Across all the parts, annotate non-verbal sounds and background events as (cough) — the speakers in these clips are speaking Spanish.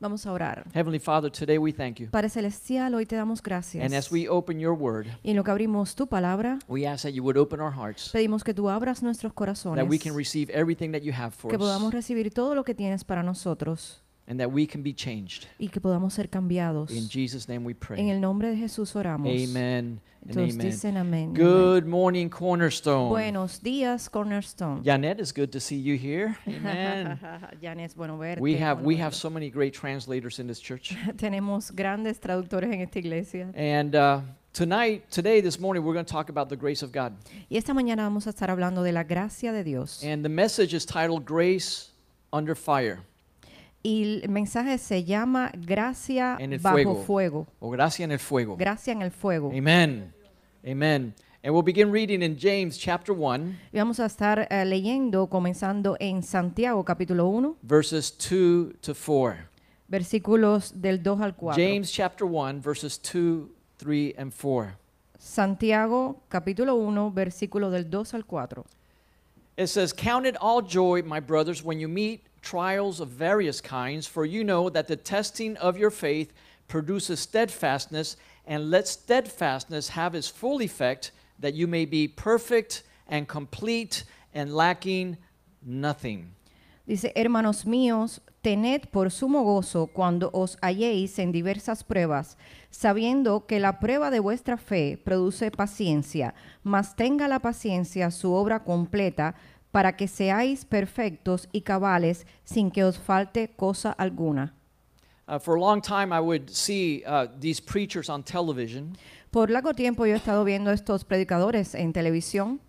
Vamos a orar. Heavenly Padre celestial, hoy te damos gracias. y en lo que abrimos tu palabra, Pedimos que tú abras nuestros corazones. That Que podamos recibir todo lo que tienes para nosotros. And that we can be changed. Y que podamos ser cambiados. In Jesus name we pray. En el nombre de Jesús oramos. Amen. Entonces dicen amén. Good morning, Cornerstone. Buenos días, Cornerstone. Janet, it's good to see you here. (laughs) Amen. (laughs) Janet, es bueno verte. We have we have so many great translators in this church. (laughs) Tenemos grandes traductores en esta iglesia. And uh, Tonight, today, this morning, we're going to talk about the grace of God. Y esta mañana vamos a estar hablando de la gracia de Dios. And the message is titled "Grace Under Fire." Y el mensaje se llama Gracia en el bajo fuego. fuego. O gracia en el fuego. Gracia en el fuego. Amén. Amén. And we'll begin reading in James chapter 1. Y vamos a estar eh, leyendo comenzando en Santiago capítulo 1. Verses 2 to 4. Versículos del 2 al 4. James chapter 1 verses 2, 3 and 4. Santiago capítulo 1 versículo del 2 al 4. It says, "Count it all joy, my brothers, when you meet trials of various kinds, for you know that the testing of your faith produces steadfastness, and let steadfastness have its full effect, that you may be perfect and complete and lacking nothing. Dice, hermanos míos, tened por sumo gozo cuando os halléis en diversas pruebas, sabiendo que la prueba de vuestra fe produce paciencia, mas tenga la paciencia su obra completa, para que seáis perfectos y cabales sin que os falte cosa alguna. Por largo tiempo yo he estado viendo estos predicadores en televisión.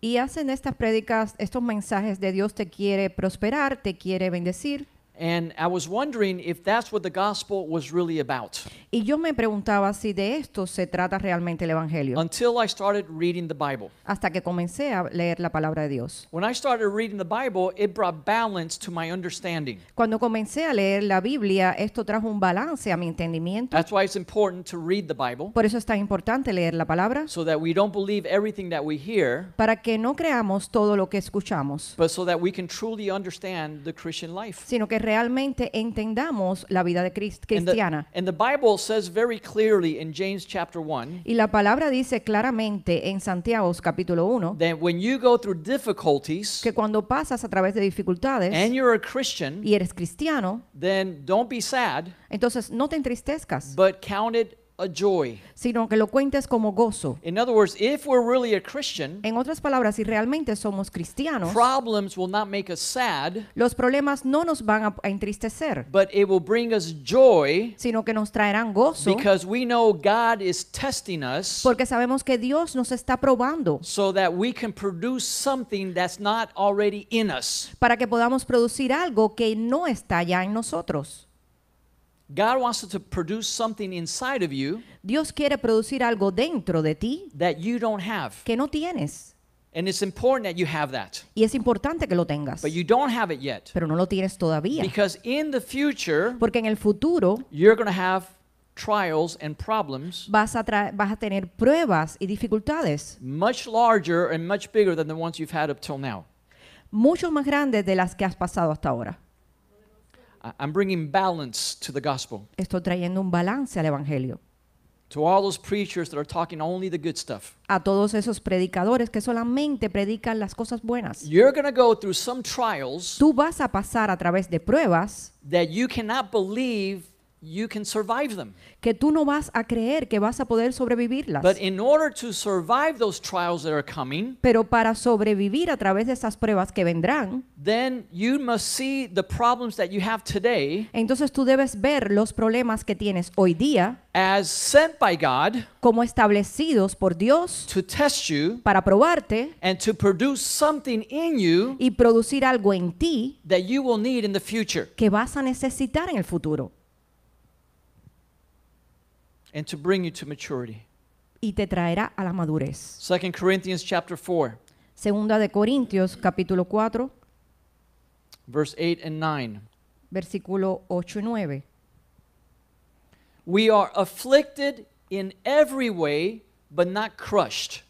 Y hacen estas prédicas, estos mensajes de Dios te quiere prosperar, te quiere bendecir. And I was wondering if that's what the gospel was really about. Y yo me preguntaba si de esto se trata realmente el evangelio. Until I started reading the Bible. Hasta que comencé a leer la palabra de Dios. When I started reading the Bible, it brought balance to my understanding. Cuando comencé a leer la Biblia, esto trajo un balance a mi entendimiento. That's why it's important to read the Bible. Por eso es tan importante leer la palabra. So that we don't believe everything that we hear. Para que no creamos todo lo que escuchamos. But so that we can truly understand the Christian life. Sino que realmente entendamos la vida de cristo cristiana. Y la palabra dice claramente en Santiago capítulo 1. when you through difficulties. Que cuando pasas a través de dificultades. Y eres cristiano. don't be sad. Entonces no te entristezcas. But count it joy. sino que lo cuentes como gozo. En otras palabras, si realmente somos cristianos, los problemas no nos van a, entristecer, sino que nos traerán gozo porque sabemos que Dios nos está probando para que podamos producir algo que no está ya en nosotros. God wants to produce something inside of you Dios quiere producir algo dentro de ti that you don't have. que no tienes. And it's important that you have that. Y es importante que lo tengas. But you don't have it yet. Pero no lo tienes todavía. Because in the future, Porque en el futuro you're going to have trials and problems vas a, vas a tener pruebas y dificultades much larger and much bigger than the ones you've had up till now. Mucho más grandes de las que has pasado hasta ahora. I'm bringing balance to the gospel. Estoy trayendo un balance al evangelio. To all those preachers that are talking only the good stuff. A todos esos predicadores que solamente predican las cosas buenas. You're going to go through some trials. Tú vas a pasar a través de pruebas that you cannot believe que tú no vas a creer que vas a poder sobrevivirlas. pero para sobrevivir a través de esas pruebas que vendrán, Entonces tú debes ver los problemas que tienes hoy día como establecidos por Dios para probarte y producir algo en ti que vas a necesitar en el futuro. and to bring you to maturity. y te traerá a la madurez. 2 Corinthians chapter 4, Segunda de Corintios capítulo 4, verse 8 and 9. versículo 8 y 9. We are afflicted in every way, but not crushed.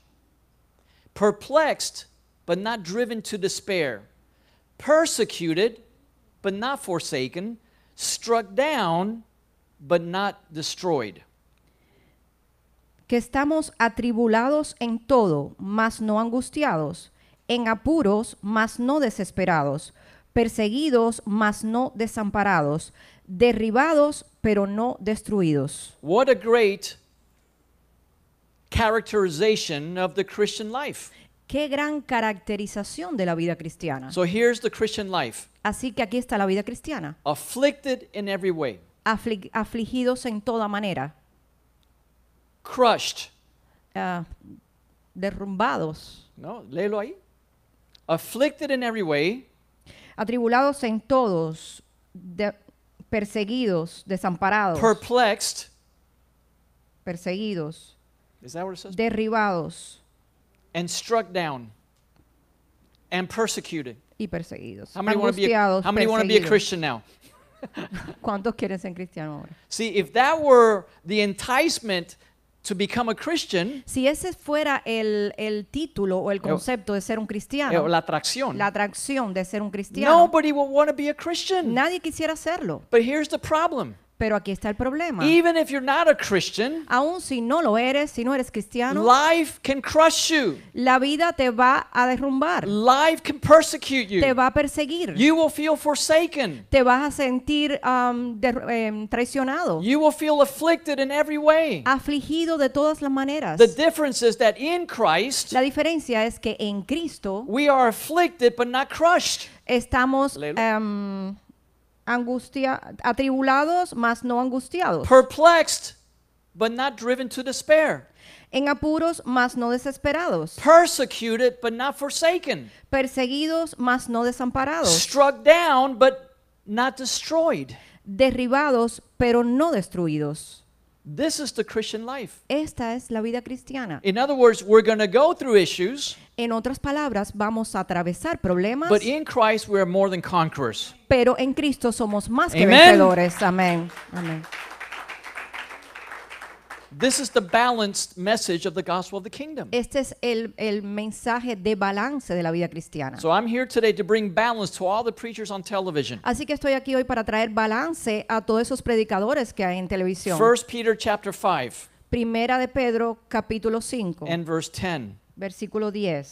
Perplexed, but not driven to despair. Persecuted, but not forsaken. Struck down, but not destroyed. que estamos atribulados en todo, mas no angustiados, en apuros, mas no desesperados, perseguidos, mas no desamparados, derribados, pero no destruidos. Qué gran caracterización de la vida cristiana. Así que aquí está la vida cristiana. afligidos en toda manera crushed. Ah, derrumbados. No, léelo ahí. Afflicted in every way. Atribulados en todos, perseguidos, desamparados. Perplexed. Perseguidos. Is that what it says? Derribados. And struck down. And persecuted. Y perseguidos. How many want to be a Christian now? (laughs) ¿Cuántos quieren ser cristianos ahora? See, if that were the enticement become a Christian, si ese fuera el, el título o el concepto de ser un cristiano, la atracción, la atracción de ser un cristiano, nobody would want to be a Christian. nadie quisiera serlo. But here's the problem. Pero aquí está el problema. Even if you're not a Christian, aun si no lo eres, si no eres cristiano, life can crush you. La vida te va a derrumbar. Life can persecute you. Te va a perseguir. You will feel forsaken. Te vas a sentir um, um, traicionado. You will feel afflicted in every way. Afligido de todas las maneras. The difference is that in Christ, la diferencia es que en Cristo, we are afflicted but not crushed. Estamos um, atribulados, mas no angustiados. Perplexed, but not driven to despair. En apuros, mas no desesperados. Persecuted, but not forsaken. Perseguidos, mas no desamparados. Struck down, but not destroyed. Derribados, pero no destruidos. This is the Christian life. Esta es la vida cristiana. In other words, we're going to go through issues. En otras palabras, vamos a atravesar problemas. But in Christ we are more than conquerors. Pero en Cristo somos más que Amen. vencedores. Amén. Amén. This is the balanced message of the gospel of the kingdom. Este es el, el mensaje de balance de la vida cristiana. So I'm here today to bring balance to all the preachers on television. Así que estoy aquí hoy para traer balance a todos esos predicadores que hay en televisión. 1 Peter chapter 5. Primera de Pedro capítulo 5. And verse 10. Versículo 10.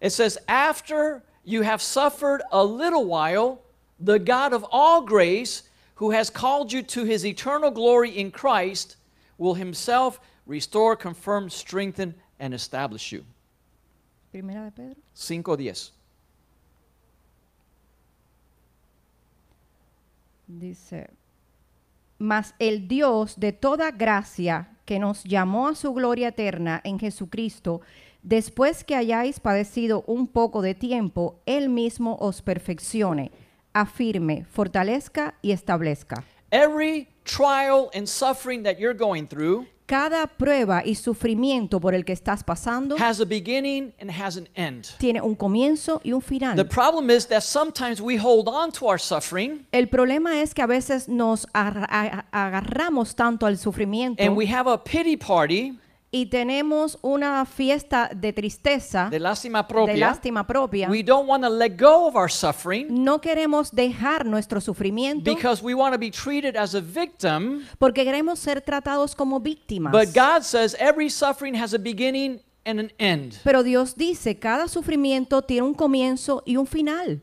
It says after you have suffered a little while the God of all grace who has called you to his eternal glory in Christ, will himself restore, confirm, strengthen, and establish you. Primera de Pedro. 5.10. Dice, mas el Dios de toda gracia que nos llamó a su gloria eterna en Jesucristo, después que hayáis padecido un poco de tiempo, Él mismo os perfeccione afirme, fortalezca y establezca. Every trial cada prueba y sufrimiento por el que estás pasando tiene un comienzo y un final. El problema es que a veces nos agarramos tanto al sufrimiento. And we have a pity party y tenemos una fiesta de tristeza, de lástima propia, We don't let go of our suffering no queremos dejar nuestro sufrimiento because we be treated as a victim. porque queremos ser tratados como víctimas. and an end. Pero Dios dice, cada sufrimiento tiene un comienzo y un final.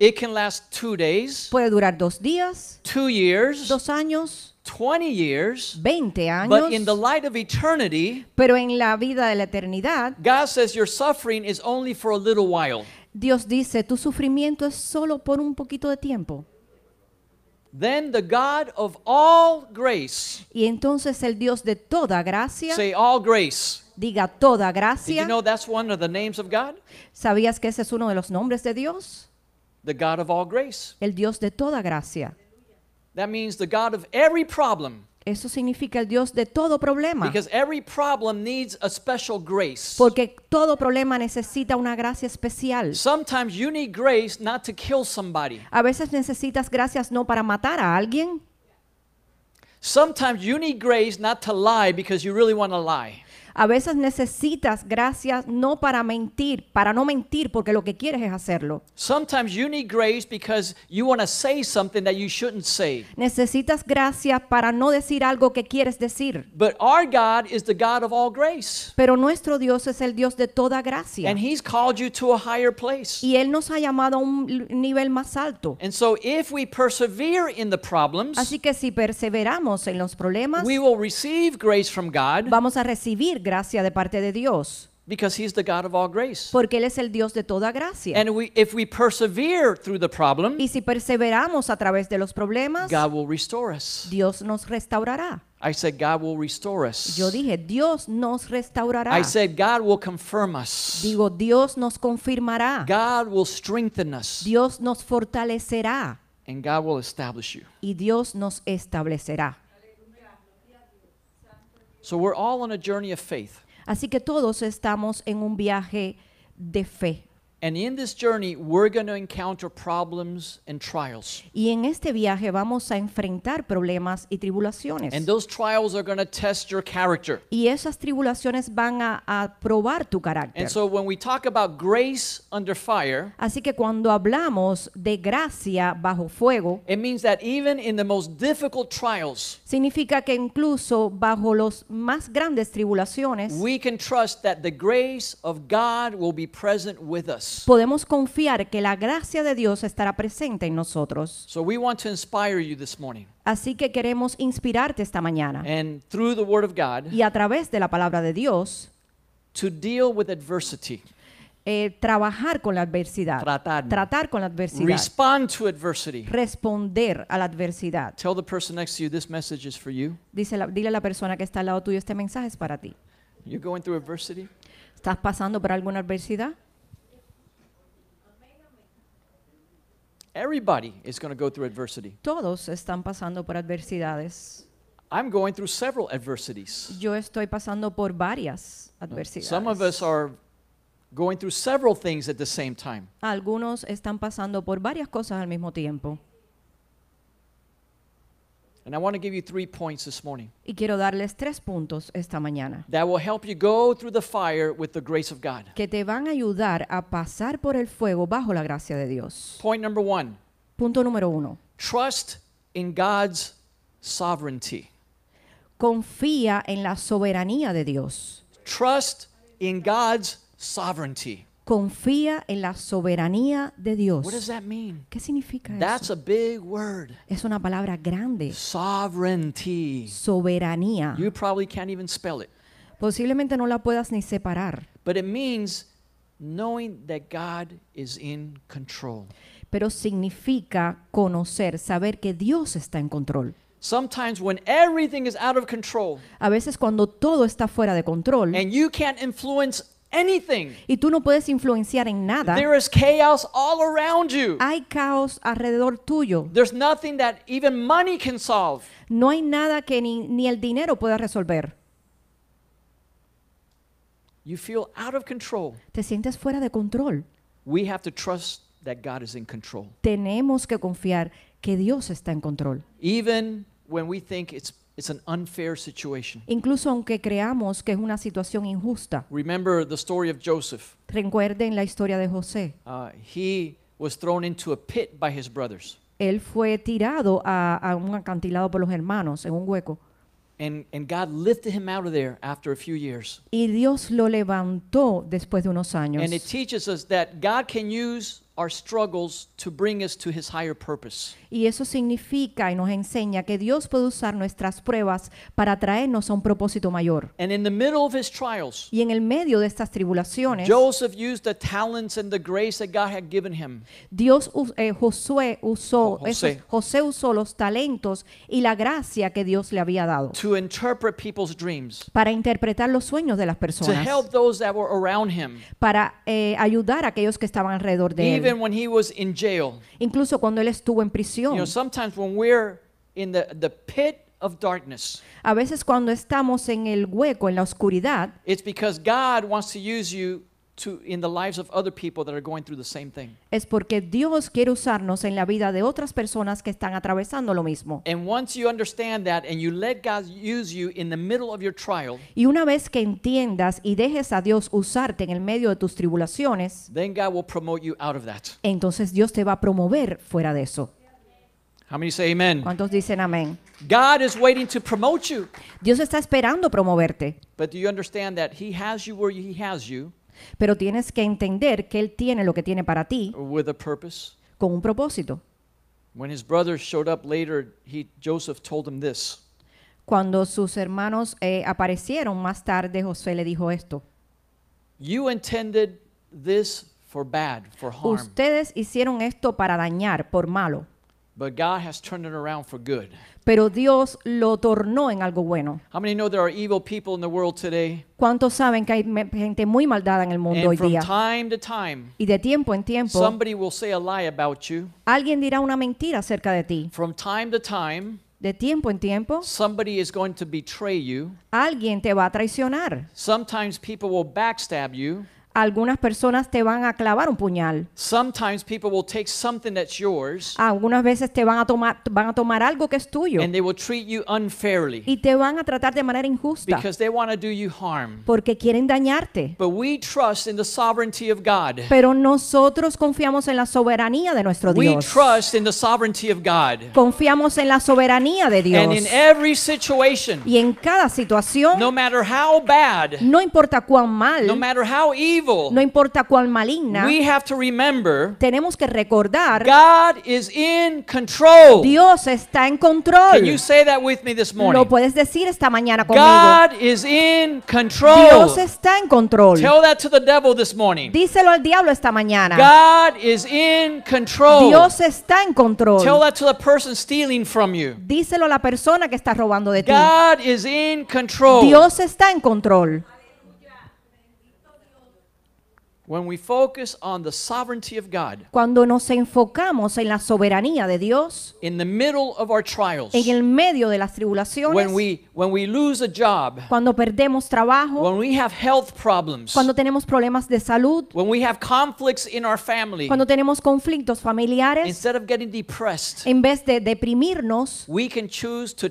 It can last two days, puede durar dos días, two years, dos años, 20 years, 20 años. But in the light of eternity, pero en la vida de la eternidad, God says your suffering is only for a little while. Dios dice, tu sufrimiento es solo por un poquito de tiempo. Then the God of all grace. Y entonces el Dios de toda gracia. Say all grace. Diga toda gracia. Did you know that's one of the names of God? ¿Sabías que ese es uno de los nombres de Dios? the God of all grace. el Dios de toda gracia. That means the God of every problem. Eso significa el Dios de todo problema. Because every problem needs a special grace. Porque todo problema necesita una gracia especial. Sometimes you need grace not to kill somebody. A veces necesitas gracias no para matar a alguien. Sometimes you need grace not to lie because you really want to lie. A veces necesitas gracias no para mentir, para no mentir, porque lo que quieres es hacerlo. Sometimes you need because you want to say something that you shouldn't say. Necesitas gracias para no decir algo que quieres decir. grace. Pero nuestro Dios es el Dios de toda gracia. Y él nos ha llamado a un nivel más alto. problems, así que si perseveramos en los problemas, grace from Vamos a recibir gracia de parte de Dios. Because he's the God of all grace. Porque él es el Dios de toda gracia. And we, if we persevere through the problem, y si perseveramos a través de los problemas, God will restore us. Dios nos restaurará. I said God will restore us. Yo dije, Dios nos restaurará. I said God will confirm us. Digo, Dios nos confirmará. God will strengthen us. Dios nos fortalecerá. And God will establish you. Y Dios nos establecerá. So we're all on a journey of faith. Así que todos estamos en un viaje de fe. And in this journey, we're going to encounter problems and trials. Y en este viaje vamos a enfrentar problemas y tribulaciones. And those trials are going to test your character. Y esas tribulaciones van a, a probar tu carácter. And so when we talk about grace under fire, así que cuando hablamos de gracia bajo fuego, it means that even in the most difficult trials, significa que incluso bajo los más grandes tribulaciones, we can trust that the grace of God will be present with us. Podemos confiar que la gracia de Dios estará presente en nosotros. Así que queremos inspirarte esta mañana. y a través de la palabra de Dios, eh, trabajar con la adversidad. Tratar. con la adversidad. Responder a la adversidad. dile a la persona que está al lado tuyo, este mensaje es para ti. ¿Estás pasando por alguna adversidad? Everybody is going to go through adversity. Todos están pasando por adversidades. I'm going through several adversities. Yo estoy pasando por varias adversidades. Some of us are going through several things at the same time. Algunos están pasando por varias cosas al mismo tiempo. And I want to give you three points this morning Y quiero darles tres puntos esta mañana that will help you go through the fire with the grace of God. que te van a ayudar a pasar por el fuego bajo la gracia de Dios. Point number one Punto número uno. trust in God's sovereignty. Confía en la soberanía de Dios. Trust in God's sovereignty confía en la soberanía de Dios. ¿Qué significa eso? Es una palabra grande. Sovereignty. Soberanía. You probably can't even spell it. Posiblemente no la puedas ni separar. Pero significa conocer, saber que Dios está en control. a veces cuando todo está fuera de control, and you can't influence anything. Y tú no puedes influenciar en nada. There is chaos all around you. Hay caos alrededor tuyo. There's nothing that even money can solve. No hay nada que ni, ni el dinero pueda resolver. You feel out of control. Te sientes fuera de control. We have to trust that God is in control. Tenemos que confiar que Dios está en control. Even when we think it's It's an unfair situation. Incluso aunque creamos que es una situación injusta. Remember the story of Joseph. Recuerden la historia de José. Uh, he was thrown into a pit by his brothers. Él fue tirado a, a un acantilado por los hermanos en un hueco. And, and God lifted him out of there after a few years. Y Dios lo levantó después de unos años. And it teaches us that God can use struggles Y eso significa y nos enseña que Dios puede usar nuestras pruebas para traernos a un propósito mayor. y en el medio de estas tribulaciones, Dios Josué usó José. usó los talentos y la gracia que Dios le había dado. Para interpretar los sueños de las personas. Para eh, ayudar a aquellos que estaban alrededor de él. Even when he was in jail. Incluso cuando él estuvo en prisión. You know, sometimes when we're in the, the pit of darkness. A veces cuando estamos en el hueco, en la oscuridad. It's because God wants to use you to, in the lives of other people that are going through the same thing. Es porque Dios quiere usarnos en la vida de otras personas que están atravesando lo mismo. And once you understand that and you let God use you in the middle of your trial, Y una vez que entiendas y dejes a Dios usarte en el medio de tus tribulaciones, then God will promote you out of that. entonces Dios te va a promover fuera de eso. How many say amen? ¿Cuántos dicen amén? God is waiting to promote you. Dios está esperando promoverte. But do you understand that he has you where he has you? Pero tienes que entender que Él tiene lo que tiene para ti con un propósito. Cuando sus hermanos eh, aparecieron más tarde, José le dijo esto. Ustedes hicieron esto para dañar, por malo. But God has turned it around for pero Dios lo tornó en algo bueno. ¿Cuántos saben que hay gente muy maldada en el mundo hoy día? Y de tiempo en tiempo, alguien dirá una mentira acerca de ti. De tiempo en tiempo, alguien te va a traicionar. Sometimes people backstab you algunas personas te van a clavar un puñal. Algunas veces te van a tomar van a tomar algo que es tuyo. Y te van a tratar de manera injusta. Porque quieren dañarte. Pero nosotros confiamos en la soberanía de nuestro Dios. Confiamos en la soberanía de Dios. Y en cada situación. No matter how bad. No importa cuán mal no importa cuál maligna, tenemos que recordar, Dios está en control. Lo puedes decir esta mañana conmigo. God is control. Dios está en control. Díselo al diablo esta mañana. Dios está en control. Díselo a la persona que está robando de ti. Dios está en control cuando nos enfocamos en la soberanía de Dios, en el medio de las tribulaciones, cuando perdemos trabajo, cuando tenemos problemas de salud, cuando tenemos conflictos familiares, en vez de deprimirnos, we can choose to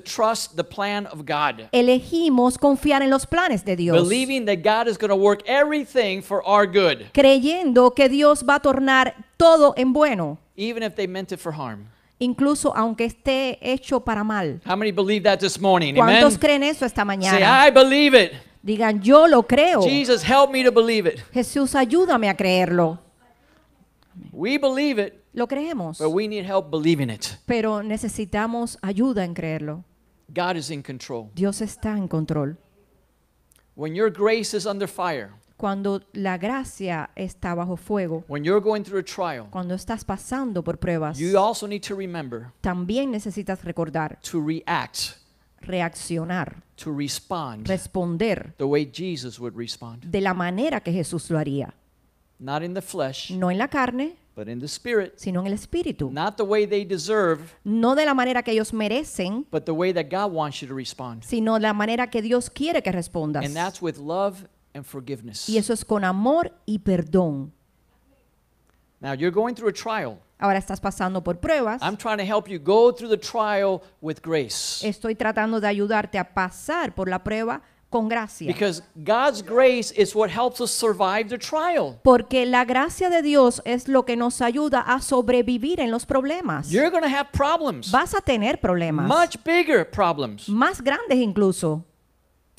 Elegimos confiar en los planes de Dios, believing that God is going to work everything for our good creyendo que Dios va a tornar todo en bueno, even if they meant it for harm. incluso aunque esté hecho para mal. ¿Cuántos creen eso esta Say, mañana? I believe it. Digan, yo lo creo. Jesus, help me to believe it. Jesús, ayúdame a creerlo. We believe it, Lo creemos, but we need help believing it. pero necesitamos ayuda en creerlo. God is in control. Dios está en control. When your grace is under fire, cuando la gracia está bajo fuego, cuando estás pasando por pruebas, también necesitas recordar reaccionar, responder de la manera que Jesús lo haría. no en la carne, sino en el espíritu. no de la manera que ellos merecen, sino de la manera que Dios quiere que respondas. And with love y eso es con amor y perdón. Ahora estás pasando por pruebas. Estoy tratando de ayudarte a pasar por la prueba con gracia. Porque la gracia de Dios es lo que nos ayuda a sobrevivir en los problemas. Vas a tener problemas. problems. Más grandes incluso.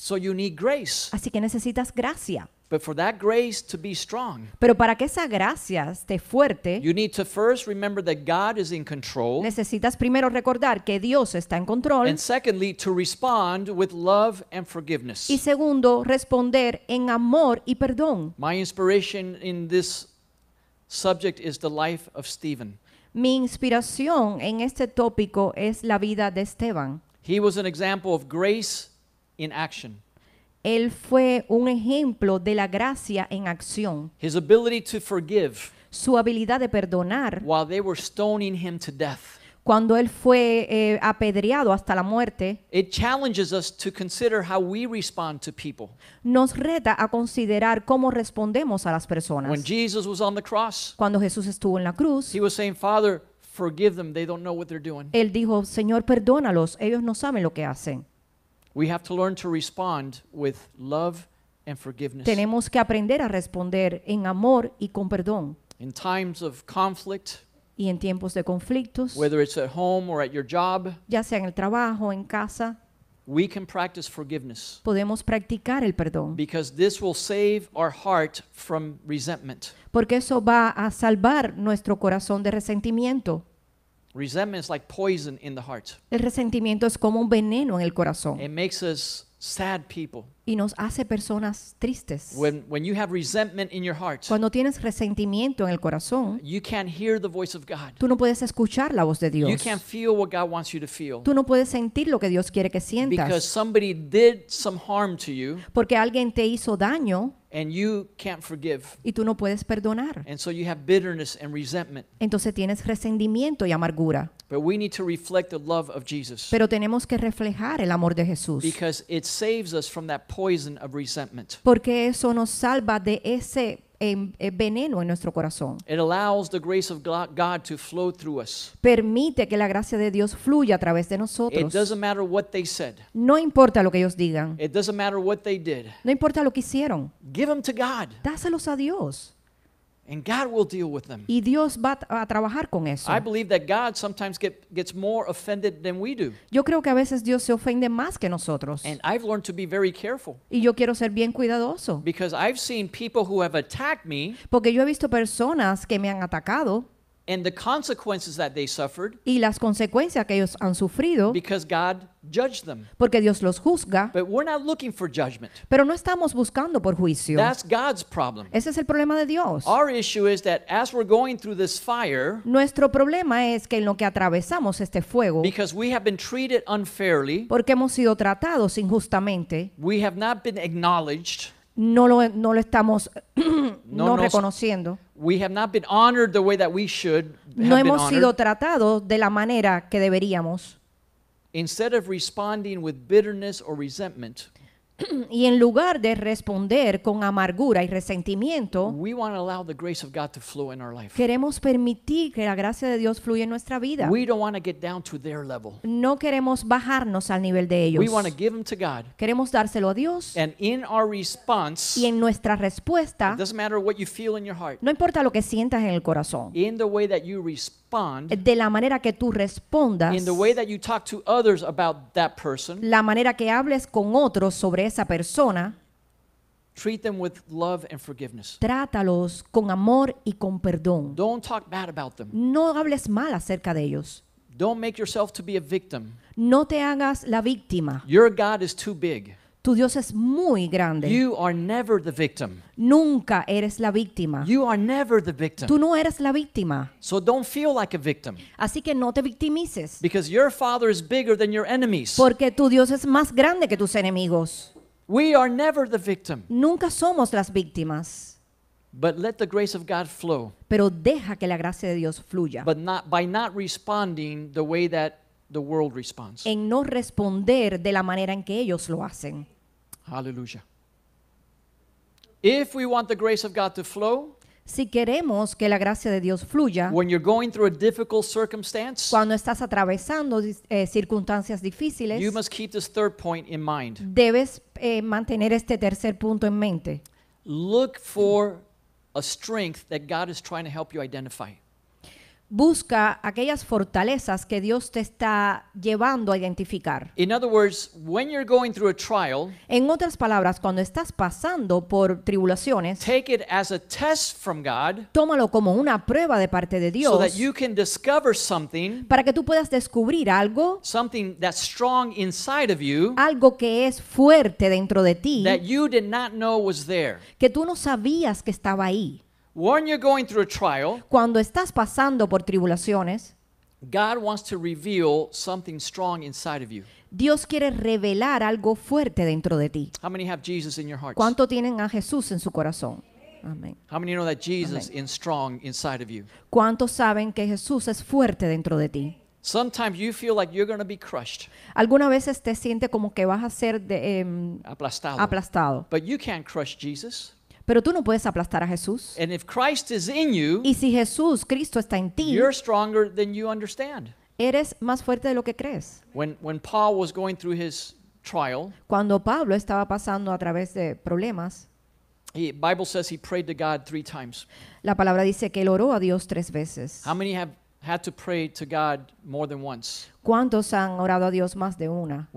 So you need grace. Así que necesitas gracia. But for that grace to be strong, Pero para que esa gracia esté fuerte, you need to first remember that God is in control. necesitas primero recordar que Dios está en control. And secondly, to respond with love and forgiveness. Y segundo, responder en amor y perdón. My inspiration in this subject is the life of Stephen. Mi inspiración en este tópico es la vida de Esteban. He was an example of grace él fue un ejemplo de la gracia en acción. Su habilidad de perdonar cuando él fue eh, apedreado hasta la muerte. Nos reta a considerar cómo respondemos a las personas. cuando Jesús estuvo en la cruz, Él dijo, "Señor, perdónalos. Ellos no saben lo que hacen." Tenemos que aprender a responder en amor y con perdón. y en tiempos de conflictos, ya sea en el trabajo, o en casa, Podemos practicar el perdón. Porque eso va a salvar nuestro corazón de resentimiento. El resentimiento es como un veneno en el corazón. Y nos hace personas tristes. Cuando tienes resentimiento en el corazón, tú no puedes escuchar la voz de Dios. Tú no puedes sentir lo que Dios quiere que sientas. Porque alguien te hizo daño. And you can't forgive. Y tú no puedes perdonar. And so you have bitterness and resentment. Entonces tienes resentimiento y amargura. But we need to reflect the love of Jesus. Pero tenemos que reflejar el amor de Jesús. Because it saves us from that poison of resentment. Porque eso nos salva de ese eh, veneno en nuestro corazón. Permite que la gracia de Dios fluya a través de nosotros. No importa lo que ellos digan. No importa lo que hicieron. Give them to Dáselos a Dios. And God will deal with them. Y Dios va a trabajar con eso. I believe that God sometimes get, gets more offended than we do. Yo creo que a veces Dios se ofende más que nosotros. And I've learned to be very careful. Y yo quiero ser bien cuidadoso. Because I've seen people who have attacked me. Porque yo he visto personas que me han atacado. And the consequences that they suffered. Y las consecuencias que ellos han sufrido. Because God porque Dios los juzga. Pero no estamos buscando por juicio. Ese es el problema de Dios. nuestro problema es que en lo que atravesamos este fuego, porque hemos sido tratados injustamente, No lo, no lo estamos (clears throat) no, reconociendo. no hemos sido tratados de la manera que deberíamos. instead of responding with bitterness or resentment, (clears throat) y en lugar de responder con amargura y resentimiento, queremos permitir que la gracia de Dios fluya en nuestra vida. No queremos bajarnos al nivel de ellos. Em queremos dárselo a Dios. y en nuestra respuesta, no importa lo que sientas en el corazón, eh, de la manera que tú respondas, la manera que hables con otros sobre esa persona, Treat them with love and forgiveness. trátalos con amor y con perdón. Don't talk bad about them. No hables mal acerca de ellos. Don't make yourself to be a victim. No te hagas la víctima. Your God is too big. Tu Dios es muy grande. You are never the victim. Nunca eres la víctima. You are never the victim. Tú no eres la víctima. So don't feel like a victim. Así que no te victimices. Because your father is bigger than your enemies. Porque tu Dios es más grande que tus enemigos. We are never the victim. Nunca somos las víctimas. But let the grace of God flow. Pero deja que la gracia de Dios fluya. But not by not responding the way that the world responds. En no responder de la manera en que ellos lo hacen. Hallelujah. If we want the grace of God to flow, si queremos que la gracia de Dios fluya, cuando estás atravesando eh, circunstancias difíciles, debes eh, mantener este tercer punto en mente. Look for a strength that God is trying to help you identify busca aquellas fortalezas que Dios te está llevando a identificar. en otras palabras, cuando estás pasando por tribulaciones, tómalo como una prueba de parte de Dios, para que tú puedas descubrir algo, algo que es fuerte dentro de ti, que tú no sabías que estaba ahí. When you're going through a trial, cuando estás pasando por tribulaciones, God wants to reveal something strong inside of you. Dios quiere revelar algo fuerte dentro de ti. How many have Jesus in your hearts? ¿Cuánto tienen a Jesús en su corazón? Amén. How many know that Jesus Amén. is strong inside of you? ¿Cuántos saben que Jesús es fuerte dentro de ti? Sometimes you feel like you're going to be crushed. Algunas veces te sientes como que vas a ser de, eh, aplastado. aplastado. But you can't crush Jesus. Pero tú no puedes aplastar a Jesús. y si Jesús, Cristo está en ti, eres más fuerte de lo que crees. Cuando Pablo estaba pasando a través de problemas, La palabra dice que él oró a Dios tres veces. ¿Cuántos han orado a Dios más de una?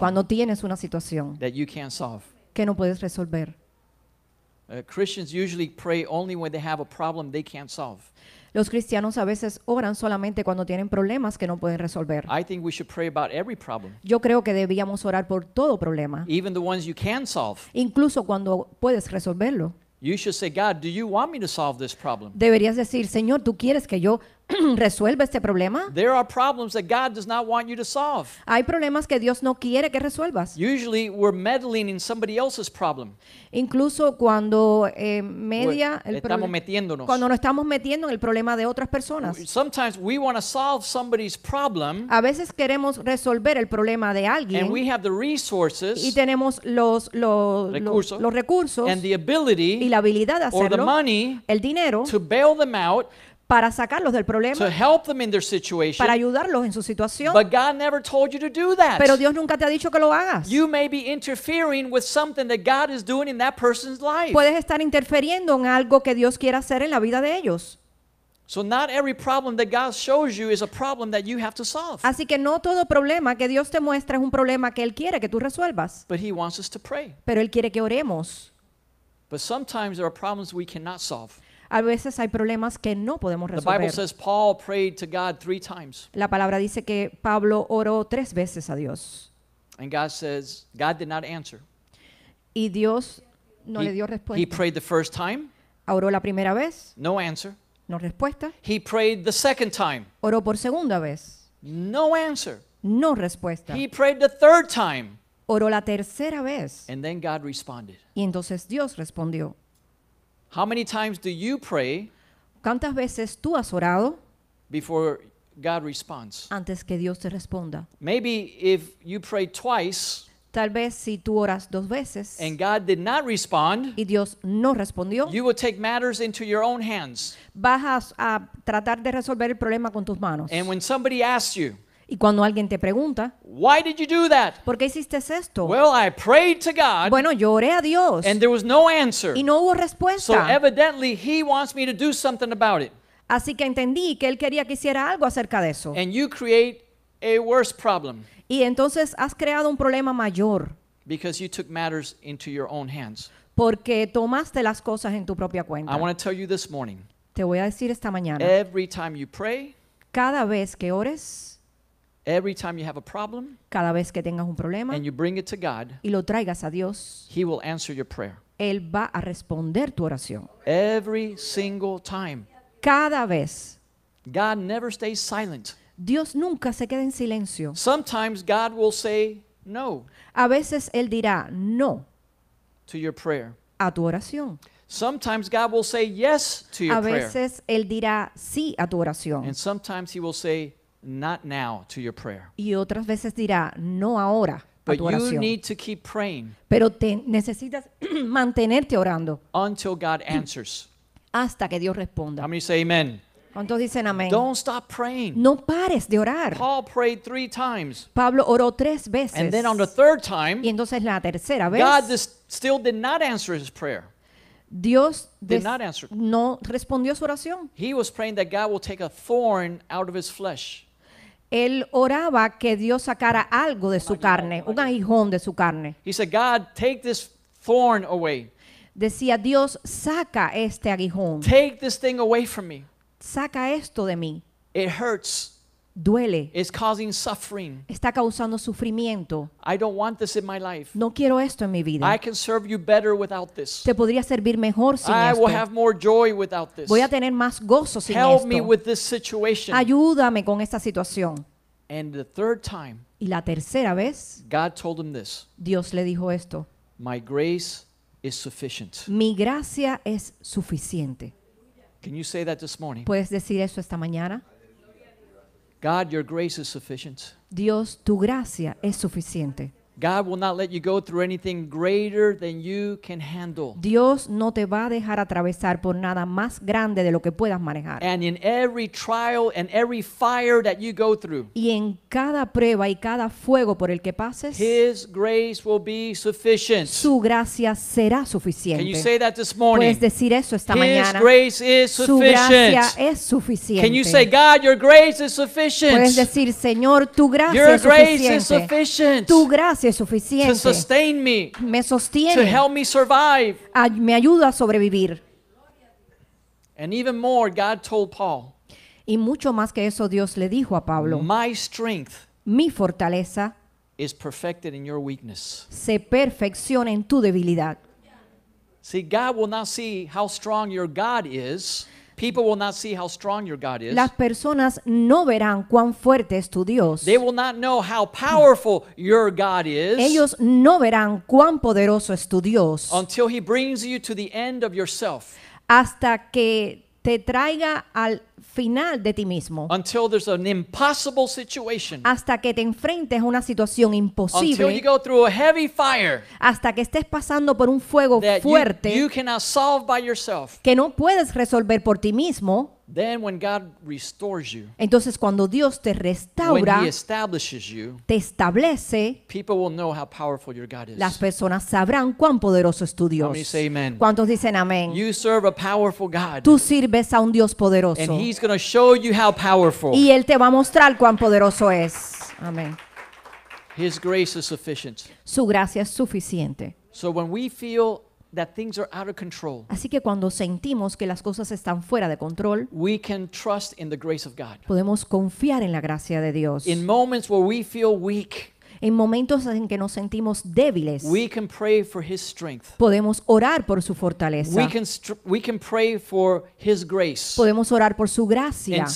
Cuando tienes una situación que no puedes resolver. Los cristianos a veces oran solamente cuando tienen problemas que no pueden resolver. I think we should pray about every problem. Yo creo que debíamos orar por todo problema, Even the ones you can solve. incluso cuando puedes resolverlo. You should say, God, do you want me to solve this problem? Deberías decir, Señor, ¿tú quieres que yo (clears throat) resuelva este problema. There are problems that God does not want you to solve. Hay problemas que Dios no quiere que resuelvas. Usually we're meddling in somebody else's problem. Incluso cuando eh, media el estamos metiéndonos. Cuando nos estamos metiendo en el problema de otras personas. Sometimes we want to solve somebody's problem. A veces queremos resolver el problema de alguien. And we have the resources. Y tenemos los los recursos, los, los recursos and the ability y la habilidad de hacerlo. Or the money el dinero to bail them out para sacarlos del problema, para ayudarlos en su situación. Pero Dios nunca te ha dicho que lo hagas. Puedes estar interfiriendo en algo que Dios quiere hacer en la vida de ellos. Así que no todo problema que Dios te muestra es un problema que él quiere que tú resuelvas. Pero él quiere que oremos. But sometimes there are problems we cannot solve a veces hay problemas que no podemos resolver. La palabra dice que Pablo oró tres veces a Dios. Y Dios no le dio respuesta. Ah, oró la primera vez. No respuesta. Oró por segunda vez. No respuesta. Oró la tercera vez. Y entonces Dios respondió. How many times do you pray ¿Cuántas veces tú has orado before God responds? antes que Dios te responda? Maybe if you pray twice Tal vez si tú oras dos veces and God did not respond, y Dios no respondió, you will take matters into your own hands. vas a, a tratar de resolver el problema con tus manos. And when somebody asks you, y cuando alguien te pregunta, ¿por qué hiciste esto? bueno, yo oré a Dios y no hubo respuesta. Así que entendí que él quería que hiciera algo acerca de eso. Y entonces has creado un problema mayor. Porque tomaste las cosas en tu propia cuenta. Te voy a decir esta mañana. cada vez que ores, Every time you have a problem, cada vez que tengas un problema and you bring it to God, y lo traigas a Dios, He will answer your prayer. Él va a responder tu oración. Every single time. Cada vez. God never stays silent. Dios nunca se queda en silencio. Sometimes God will say no. A veces él dirá no. To your prayer. A tu oración. Sometimes God will say yes to your a veces prayer. él dirá sí a tu oración. And sometimes he will say not now to your prayer. Y otras veces dirá, no ahora a But you need to keep praying Pero te necesitas (clears throat) mantenerte orando until God answers. (clears throat) hasta que Dios How responda. many say amen? ¿Cuántos dicen amén? Don't stop praying. No pares de orar. Paul prayed three times. Pablo oró tres veces. And then on the third time, Y entonces la tercera vez, God still did not answer his prayer. Dios did des- not answer. no respondió su oración. He was praying that God will take a thorn out of his flesh él oraba que Dios sacara algo de su carne, un aguijón de su carne. He God, take this thorn away. Decía, Dios, saca este aguijón. Take this thing away from me. Saca esto de mí. It hurts duele. It's causing suffering. Está causando sufrimiento. I don't want this in my life. No quiero esto en mi vida. I can serve you better without this. Te podría servir mejor sin I esto. Will have more joy without this. Voy a tener más gozo sin Help esto. Me with this situation. Ayúdame con esta situación. And the third time, y la tercera vez, God told him this. Dios le dijo esto. My grace is sufficient. Mi gracia es suficiente. Can you say that this morning? ¿Puedes decir eso esta mañana? Dios, tu gracia es suficiente. God will not let you go through anything greater than you can handle. Dios no te va a dejar atravesar por nada más grande de lo que puedas manejar. And in every trial and every fire that you go through. Y en cada prueba y cada fuego por el que pases. His grace will be sufficient. Su gracia será suficiente. Can you say that this morning? Puedes decir eso esta His mañana. Grace is sufficient. Su gracia es suficiente. Can you say God your grace is sufficient? Puedes decir Señor, tu gracia your es suficiente. Grace is sufficient. Tu gracia gracia es suficiente. To sustain me. Me sostiene. To help me survive. A, me ayuda a sobrevivir. And even more, God told Paul. Y mucho más que eso Dios le dijo a Pablo. My strength. Mi fortaleza. Is perfected in your weakness. Se perfecciona en tu debilidad. See, God will not see how strong your God is. People will not see how strong your God is. Las personas no verán cuán fuerte es tu Dios. They will not know how powerful your God is. Ellos no verán cuán poderoso es tu Dios. Until he brings you to the end of yourself. Hasta que te traiga al final de ti mismo. Hasta que te enfrentes a una situación imposible. hasta que estés pasando por un fuego fuerte que no puedes resolver por ti mismo. Entonces cuando Dios te restaura, te establece, las personas sabrán cuán poderoso es tu Dios. ¿Cuántos dicen amén? Tú sirves a un Dios poderoso. Y Él te va a mostrar cuán poderoso es. Amén. Su gracia es suficiente. So when we feel that things are out of control, Así que cuando sentimos que las cosas están fuera de control, we can trust in the grace of God. podemos confiar en la gracia de Dios. In moments where we feel weak, en momentos en que nos sentimos débiles. Podemos orar por su fortaleza. Podemos orar por su gracia.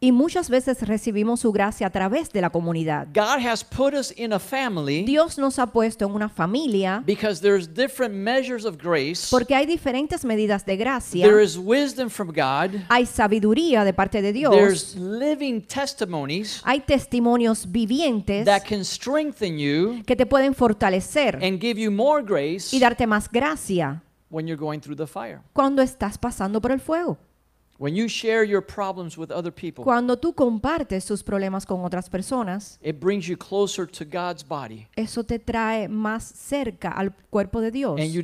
Y muchas veces recibimos su gracia a través de la comunidad. Dios nos ha puesto en una familia. Porque hay diferentes medidas de gracia. Hay sabiduría de parte de Dios. living Hay testimonios vivientes que te pueden fortalecer y darte más gracia cuando estás pasando por el fuego. cuando tú compartes tus problemas con otras personas, Eso te trae más cerca al cuerpo de Dios. Y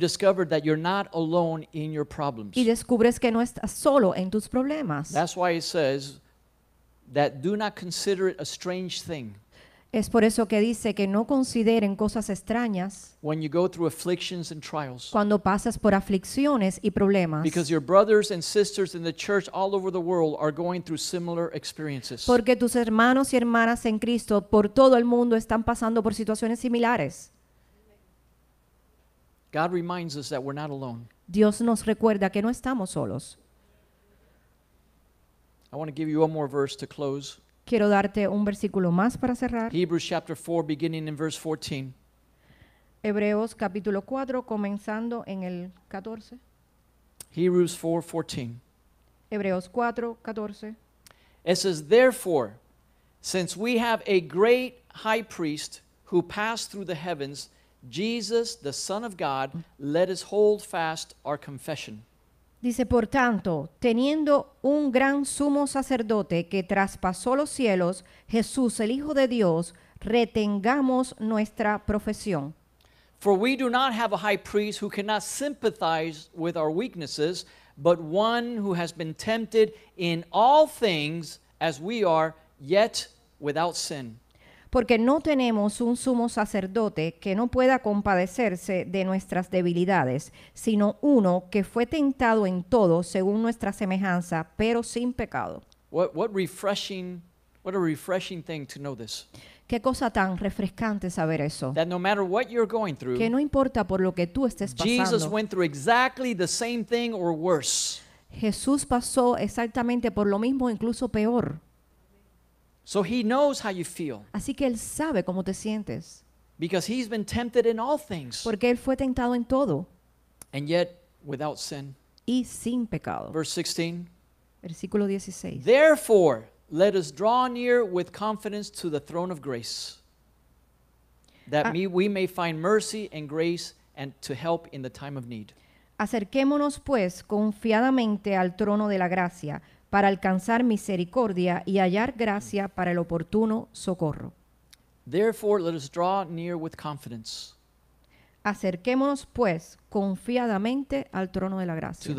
descubres que no estás solo en tus problemas. That's why it says es por eso que dice que no consideren cosas extrañas cuando pasas por aflicciones y problemas. Porque tus hermanos y hermanas en Cristo por todo el mundo están pasando por situaciones similares. Dios nos recuerda que no estamos solos. I want to give you one more verse to close. Quiero darte un versículo más para cerrar. Hebrews chapter 4 beginning in verse 14. Hebreos capítulo 4 comenzando en el 14. Hebrews 4:14. Hebreos 4:14. It says therefore since we have a great high priest who passed through the heavens Jesus the son of God let us hold fast our confession. Dice, por tanto, teniendo un gran sumo sacerdote que traspasó los cielos, Jesús, el Hijo de Dios, retengamos nuestra profesión. For we do not have a high priest who cannot sympathize with our weaknesses, but one who has been tempted in all things as we are, yet without sin porque no tenemos un sumo sacerdote que no pueda compadecerse de nuestras debilidades, sino uno que fue tentado en todo según nuestra semejanza, pero sin pecado. Qué cosa tan refrescante saber eso. que no importa por lo que tú estés pasando. Jesús pasó exactamente por lo mismo, incluso peor. So he knows how you feel. Así que él sabe cómo te sientes. Because he's been tempted in all things. Porque él fue tentado en todo. And yet without sin. Y sin pecado. Verse 16. Versículo 16. Therefore, let us draw near with confidence to the throne of grace, that ah. we may find mercy and grace and to help in the time of need. Acerquémonos pues confiadamente al trono de la gracia para alcanzar misericordia y hallar gracia para el oportuno socorro. Therefore, let us draw near with confidence Acerquémonos pues confiadamente al trono de la gracia,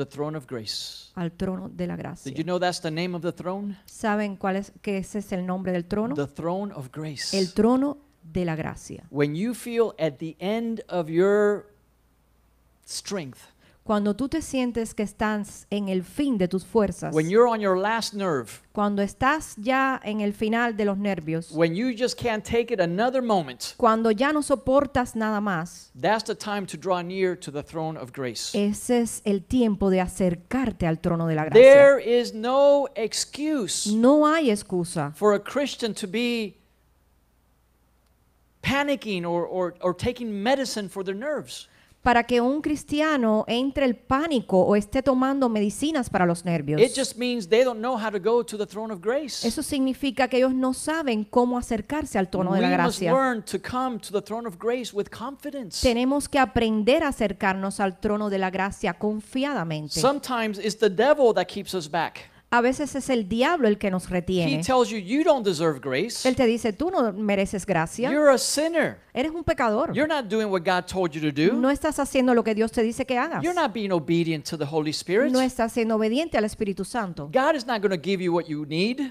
al trono de la gracia. Did you know that's the name of the throne? ¿Saben cuál es que ese es el nombre del trono? El trono de la gracia. When you feel at the end of your strength, cuando tú te sientes que estás en el fin de tus fuerzas. Cuando estás ya en el final de los nervios. Cuando ya no soportas nada más. Ese es el tiempo de acercarte al trono de la gracia. There is no excuse. hay excusa. Para a Christian to be panicking or, or, or taking medicine for their nerves para que un cristiano entre el pánico o esté tomando medicinas para los nervios. Eso significa que ellos no saben cómo acercarse al trono de la gracia. Tenemos que aprender a acercarnos al trono de la gracia confiadamente. Sometimes it's the devil that keeps us back a veces es el diablo el que nos retiene. Él te dice, tú no mereces gracia. Eres un pecador. No estás haciendo lo que Dios te dice que hagas. No estás siendo obediente al Espíritu Santo.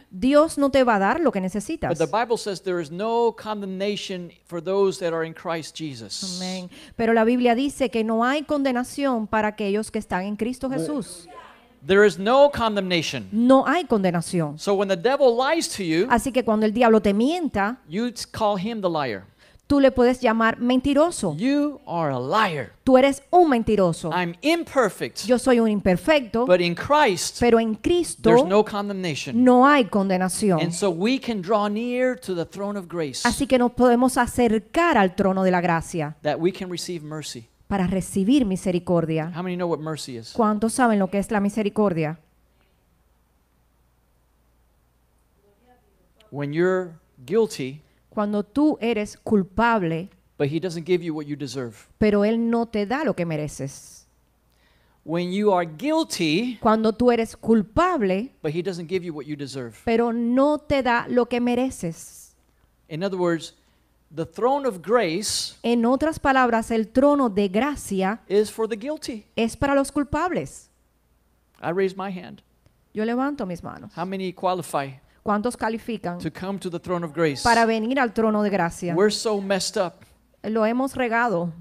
Dios no te va a dar lo que necesitas. there no condemnation for those that are in Christ Jesus. Pero la Biblia dice que no hay condenación para aquellos que están en Cristo Jesús no condemnation. No hay condenación. Así que cuando el diablo te mienta, Tú le puedes llamar mentiroso. Tú eres un mentiroso. Yo soy un imperfecto. But pero en Cristo no, hay condenación. Así que nos podemos acercar al trono de la gracia. That we can receive mercy para recibir misericordia. ¿Cuántos saben lo que es la misericordia? cuando tú eres culpable, pero él no te da lo que mereces. cuando tú eres culpable, but he pero no te da lo que mereces. In other en otras palabras, el trono de gracia es para los culpables. Yo levanto mis manos. ¿Cuántos califican para venir al trono de gracia? Lo hemos regado.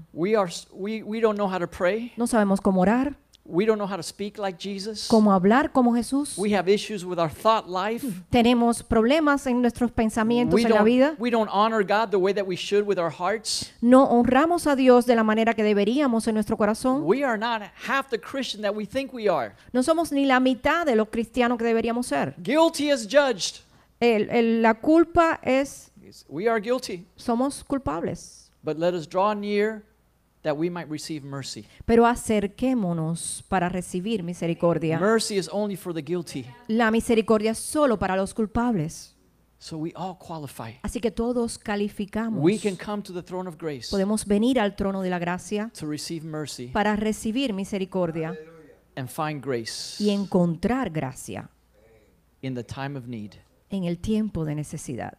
No sabemos cómo orar. We don't know how to speak like Jesus. Cómo hablar como Jesús. We have issues with our thought life. Tenemos problemas en nuestros pensamientos we en la vida. We don't honor God the way that we should with our hearts. No honramos a Dios de la manera que deberíamos en nuestro corazón. We are not half the Christian that we think we are. No somos ni la mitad de los cristianos que deberíamos ser. Guilty as judged. El, el, la culpa es. We are guilty. Somos culpables. But let us draw near pero acerquémonos para recibir misericordia. La misericordia es solo para los culpables. Así que todos calificamos. Podemos venir al trono de la gracia para recibir misericordia y encontrar gracia en el tiempo de necesidad.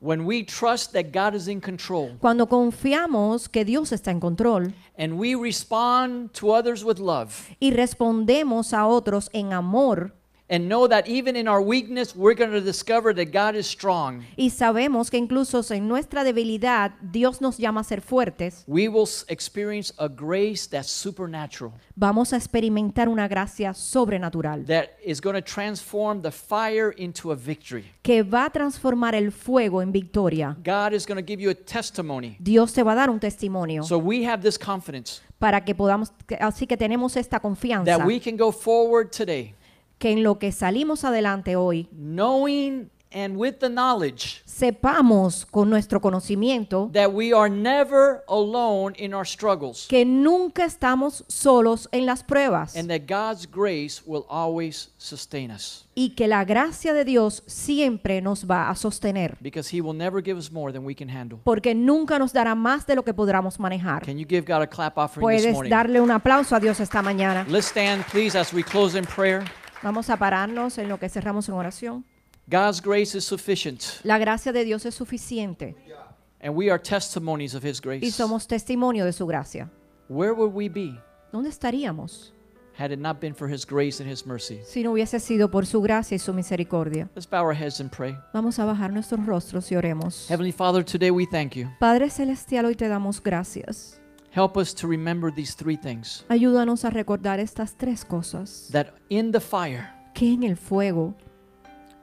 When we trust that God is in control Cuando confiamos que Dios está en control and we respond to others with love, y respondemos a otros en amor, And know that that even in our weakness, we're going to discover God is strong. Y sabemos que incluso en nuestra debilidad Dios nos llama a ser fuertes. We will experience a grace that's supernatural. Vamos a experimentar una gracia sobrenatural. That is going to transform the fire into a victory. Que va a transformar el fuego en victoria. God is going to give you a testimony. Dios te va a dar un testimonio. So we have this confidence. Para que podamos así que tenemos esta confianza. That we can go forward today que en lo que salimos adelante hoy, knowledge sepamos con nuestro conocimiento que nunca estamos solos en las pruebas y que la gracia de Dios siempre nos va a sostener porque nunca nos dará más de lo que podamos manejar. Puedes darle un aplauso a Dios esta mañana. Let's stand please as we close in prayer. Vamos a pararnos en lo que cerramos en oración. La gracia de Dios es suficiente. Y somos testimonio de su gracia. ¿Dónde estaríamos? Si no hubiese sido por su gracia y su misericordia. Vamos a bajar nuestros rostros y oremos. Padre celestial, hoy te damos gracias. Help us to remember these three things. Ayúdanos a recordar estas tres cosas. That in the fire, que en el fuego,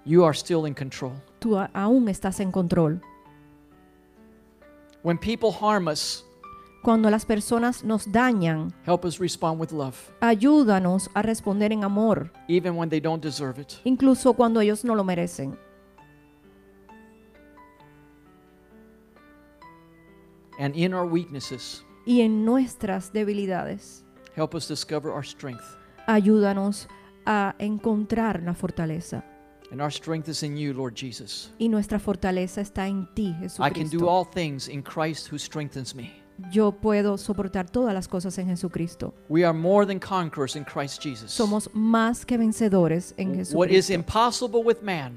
you are still in control. Tú aún estás en control. When people harm us, cuando las personas nos dañan, help us respond with love. Ayúdanos a responder en amor. Even when they don't deserve it. Incluso cuando ellos no lo merecen. And in our weaknesses, y en nuestras debilidades. Help us discover our strength. Ayúdanos a encontrar la fortaleza. And our strength is in you, Lord Jesus. Y nuestra fortaleza está en ti, Jesucristo. I can do all things in Christ who strengthens me yo puedo soportar todas las cosas en Jesucristo. Somos más que vencedores en Jesucristo.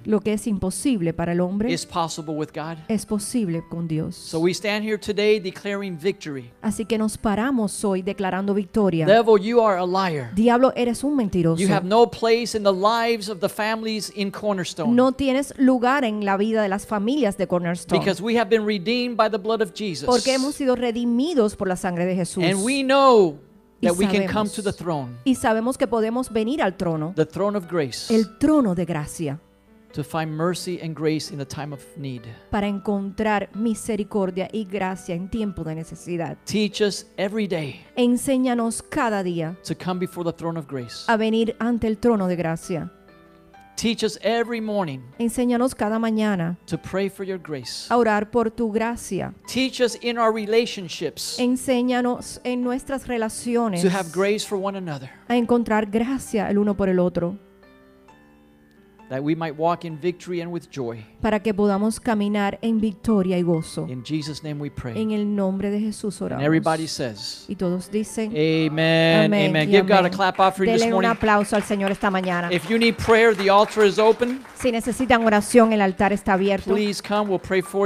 Lo que es imposible para el hombre es posible con Dios. Así que nos paramos hoy declarando victoria. Diablo, eres un mentiroso. no tienes lugar en la vida de las familias de Cornerstone. Because we have redeemed by the blood of Jesus. Porque hemos sido redimidos redimidos por la sangre de Jesús. And we know that we can come to the throne, y sabemos que podemos venir al trono, the throne of grace, el trono de gracia, to find mercy and grace in the time of need. para encontrar misericordia y gracia en tiempo de necesidad. Teach us every day Enséñanos cada día to come before the throne of grace, a venir ante el trono de gracia. Teach us every morning Enséñanos cada mañana to pray for your grace. a orar por tu gracia. Teach us in our relationships Enséñanos en nuestras relaciones to have grace for one another. a encontrar gracia el uno por el otro that we might walk in victory and with joy. Para que podamos caminar en victoria y gozo. In Jesus name we pray. En el nombre de Jesús oramos. And everybody says. Y todos dicen. Amen. Amen. amen. Give amen. God a clap offering Dele this morning. un aplauso al Señor esta mañana. If you need prayer, the altar is open. Si necesitan oración, el altar está abierto. Please come, we'll pray for you.